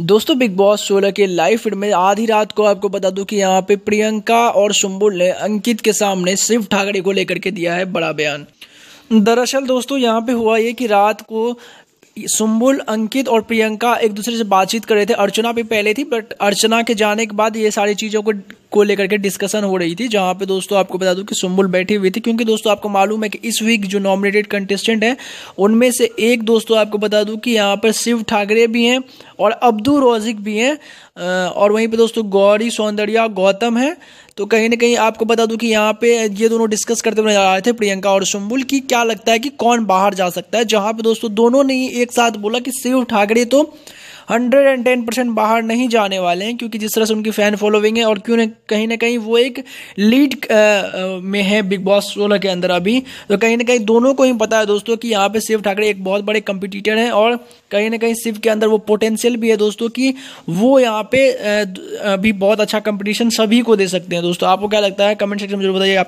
दोस्तों big boss सोलह के लाइव फीड में आधी रात को आपको बता दूं कि यहाँ पे प्रियंका और सुम्बुल ने अंकित के सामने शिव ठाकरे को लेकर के दिया है बड़ा बयान दरअसल दोस्तों यहाँ पे हुआ ये कि रात को सुम्बुल अंकित और प्रियंका एक दूसरे से बातचीत कर रहे थे अर्चना भी पहले थी बट अर्चना के जाने के बाद ये सारी चीज़ों को को लेकर के डिस्कशन हो रही थी जहां पे दोस्तों आपको बता दूं कि सुम्बुल बैठी हुई थी क्योंकि दोस्तों आपको मालूम है कि इस वीक जो नॉमिनेटेड कंटेस्टेंट हैं उनमें से एक दोस्तों आपको बता दूं कि यहाँ पर शिव ठाकरे भी हैं और अब्दू रोजिक भी हैं और वहीं पर दोस्तों गौरी सौंदर्या गौतम हैं तो कहीं ना कहीं आपको बता दूं कि यहाँ पे ये दोनों डिस्कस करते हुए नजर आ रहे थे प्रियंका और शुम्बुल की क्या लगता है कि कौन बाहर जा सकता है जहाँ पे दोस्तों दोनों ने एक साथ बोला कि शिव ठाकरे तो हंड्रेड एंड टेन परसेंट बाहर नहीं जाने वाले हैं क्योंकि जिस तरह से उनकी फ़ैन फॉलोइंग है और क्यों कहीं ना कहीं वो एक लीड में है बिग बॉस सोलह के अंदर अभी तो कहीं ना कहीं दोनों को ही पता है दोस्तों कि यहाँ पे शिव ठाकरे एक बहुत बड़े कंपिटिटर हैं और कहीं ना कहीं शिव के अंदर वो पोटेंशियल भी है दोस्तों कि वो यहाँ पे अभी बहुत अच्छा कंपटीशन सभी को दे सकते हैं दोस्तों आपको क्या लगता है कमेंट सेक्शन में जरूर बताइए आपके